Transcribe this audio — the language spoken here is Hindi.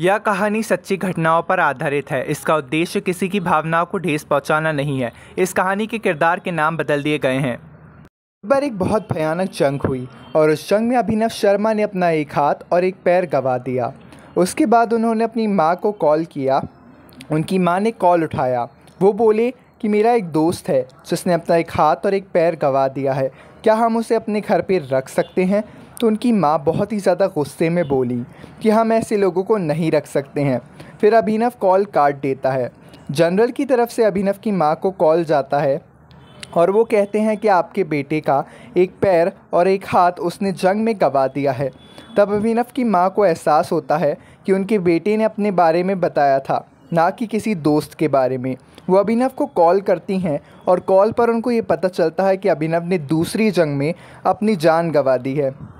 यह कहानी सच्ची घटनाओं पर आधारित है इसका उद्देश्य किसी की भावनाओं को ढेस पहुंचाना नहीं है इस कहानी के किरदार के नाम बदल दिए गए हैं एक बार एक बहुत भयानक जंग हुई और उस जंग में अभिनव शर्मा ने अपना एक हाथ और एक पैर गवा दिया उसके बाद उन्होंने अपनी माँ को कॉल किया उनकी माँ ने कॉल उठाया वो बोले कि मेरा एक दोस्त है जिसने अपना एक हाथ और एक पैर गवा दिया है क्या हम उसे अपने घर पर रख सकते हैं तो उनकी माँ बहुत ही ज़्यादा गुस्से में बोली कि हम ऐसे लोगों को नहीं रख सकते हैं फिर अभिनव कॉल काट देता है जनरल की तरफ से अभिनव की माँ को कॉल जाता है और वो कहते हैं कि आपके बेटे का एक पैर और एक हाथ उसने जंग में गवा दिया है तब अभिनव की माँ को एहसास होता है कि उनके बेटे ने अपने बारे में बताया था ना कि किसी दोस्त के बारे में वो अभिनव को कॉल करती हैं और कॉल पर उनको ये पता चलता है कि अभिनव ने दूसरी जंग में अपनी जान गवा दी है